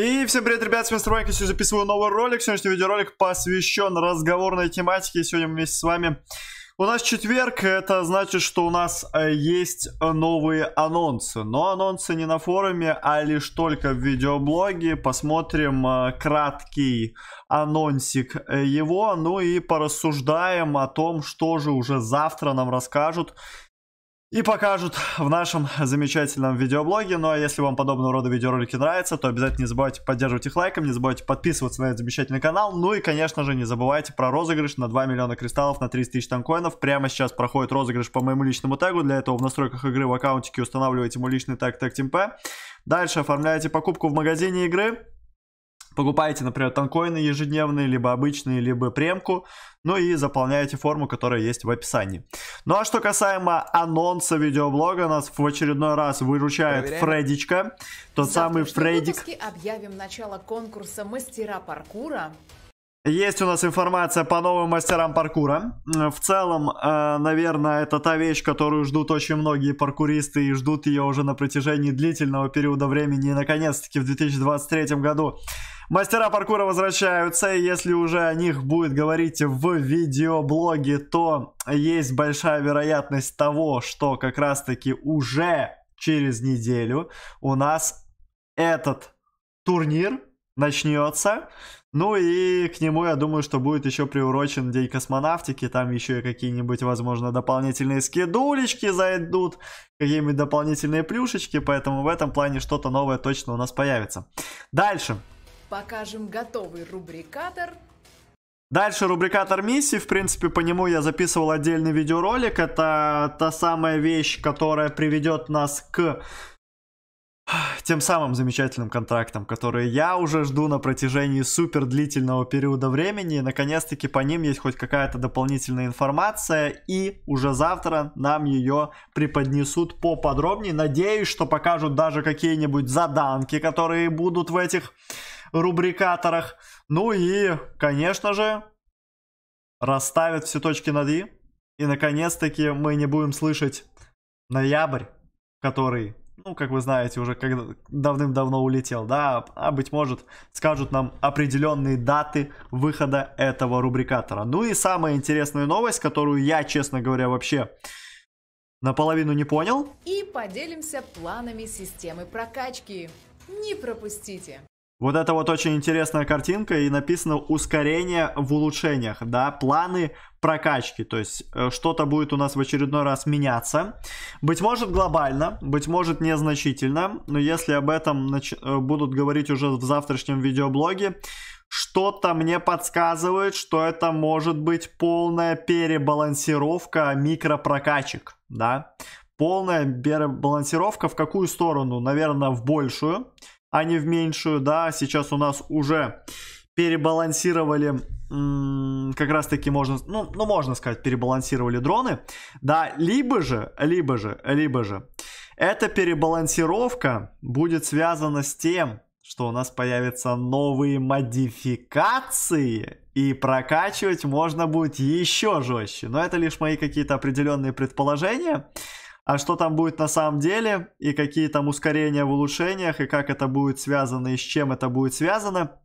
И всем привет, ребят, с вами Стройка, сегодня записываю новый ролик. Сегодняшний видеоролик посвящен разговорной тематике. Сегодня мы вместе с вами... У нас четверг, это значит, что у нас э, есть новые анонсы. Но анонсы не на форуме, а лишь только в видеоблоге. Посмотрим э, краткий анонсик э, его, ну и порассуждаем о том, что же уже завтра нам расскажут и покажут в нашем замечательном видеоблоге. Ну а если вам подобного рода видеоролики нравятся, то обязательно не забывайте поддерживать их лайком, не забывайте подписываться на этот замечательный канал. Ну и, конечно же, не забывайте про розыгрыш на 2 миллиона кристаллов на 30 тысяч танкоинов. Прямо сейчас проходит розыгрыш по моему личному тегу. Для этого в настройках игры в аккаунтике устанавливаете мой личный тег TagTeamP. Дальше оформляете покупку в магазине игры покупаете, например, танкоины ежедневные, либо обычные, либо премку, ну и заполняете форму, которая есть в описании. Ну а что касаемо анонса видеоблога, нас в очередной раз выручает Проверяем. Фредичка, тот Завтра самый Фредик. объявим начало конкурса мастера паркура есть у нас информация по новым мастерам паркура. В целом, э, наверное, это та вещь, которую ждут очень многие паркуристы и ждут ее уже на протяжении длительного периода времени. И, наконец-таки, в 2023 году мастера паркура возвращаются. И если уже о них будет говорить в видеоблоге, то есть большая вероятность того, что как раз-таки уже через неделю у нас этот турнир начнется. Ну и к нему, я думаю, что будет еще приурочен День космонавтики, там еще и какие-нибудь, возможно, дополнительные скидулечки зайдут, какие-нибудь дополнительные плюшечки, поэтому в этом плане что-то новое точно у нас появится. Дальше. Покажем готовый рубрикатор Дальше рубрикатор миссии. в принципе, по нему я записывал отдельный видеоролик. Это та самая вещь, которая приведет нас к тем самым замечательным контрактам, которые я уже жду на протяжении супер длительного периода времени. Наконец-таки по ним есть хоть какая-то дополнительная информация, и уже завтра нам ее преподнесут поподробнее. Надеюсь, что покажут даже какие-нибудь заданки, которые будут в этих рубрикаторах. Ну и, конечно же, расставят все точки над «и». И, наконец-таки, мы не будем слышать ноябрь, который ну, как вы знаете, уже когда давным-давно улетел, да, а, а быть может, скажут нам определенные даты выхода этого рубрикатора. Ну и самая интересная новость, которую я, честно говоря, вообще наполовину не понял. И поделимся планами системы прокачки. Не пропустите! Вот это вот очень интересная картинка, и написано ускорение в улучшениях, да, планы прокачки, то есть э, что-то будет у нас в очередной раз меняться. Быть может глобально, быть может незначительно, но если об этом э, будут говорить уже в завтрашнем видеоблоге, что-то мне подсказывает, что это может быть полная перебалансировка микропрокачек, да, полная перебалансировка в какую сторону? Наверное, в большую, а не в меньшую, да, сейчас у нас уже перебалансировали как раз таки можно, ну, ну, можно сказать, перебалансировали дроны, да, либо же, либо же, либо же, эта перебалансировка будет связана с тем, что у нас появятся новые модификации, и прокачивать можно будет еще жестче. Но это лишь мои какие-то определенные предположения а что там будет на самом деле, и какие там ускорения в улучшениях, и как это будет связано, и с чем это будет связано,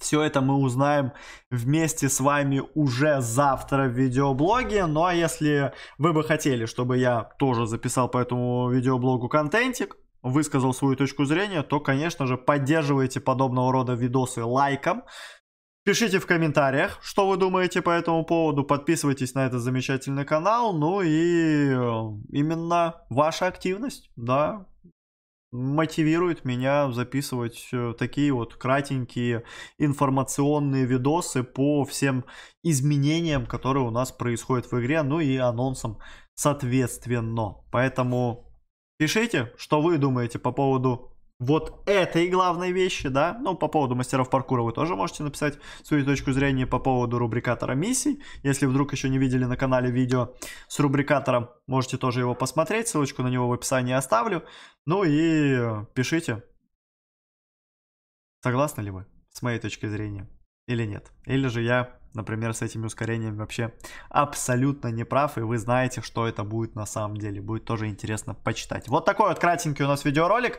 все это мы узнаем вместе с вами уже завтра в видеоблоге. Ну а если вы бы хотели, чтобы я тоже записал по этому видеоблогу контентик, высказал свою точку зрения, то, конечно же, поддерживайте подобного рода видосы лайком, Пишите в комментариях, что вы думаете по этому поводу, подписывайтесь на этот замечательный канал, ну и э, именно ваша активность, да, мотивирует меня записывать э, такие вот кратенькие информационные видосы по всем изменениям, которые у нас происходят в игре, ну и анонсам соответственно. Поэтому пишите, что вы думаете по поводу вот этой главной вещи, да, ну, по поводу мастеров паркура вы тоже можете написать свою точку зрения по поводу рубрикатора миссий, если вдруг еще не видели на канале видео с рубрикатором, можете тоже его посмотреть, ссылочку на него в описании оставлю, ну и пишите, согласны ли вы с моей точки зрения или нет, или же я, например, с этими ускорениями вообще абсолютно не прав, и вы знаете, что это будет на самом деле, будет тоже интересно почитать. Вот такой вот кратенький у нас видеоролик.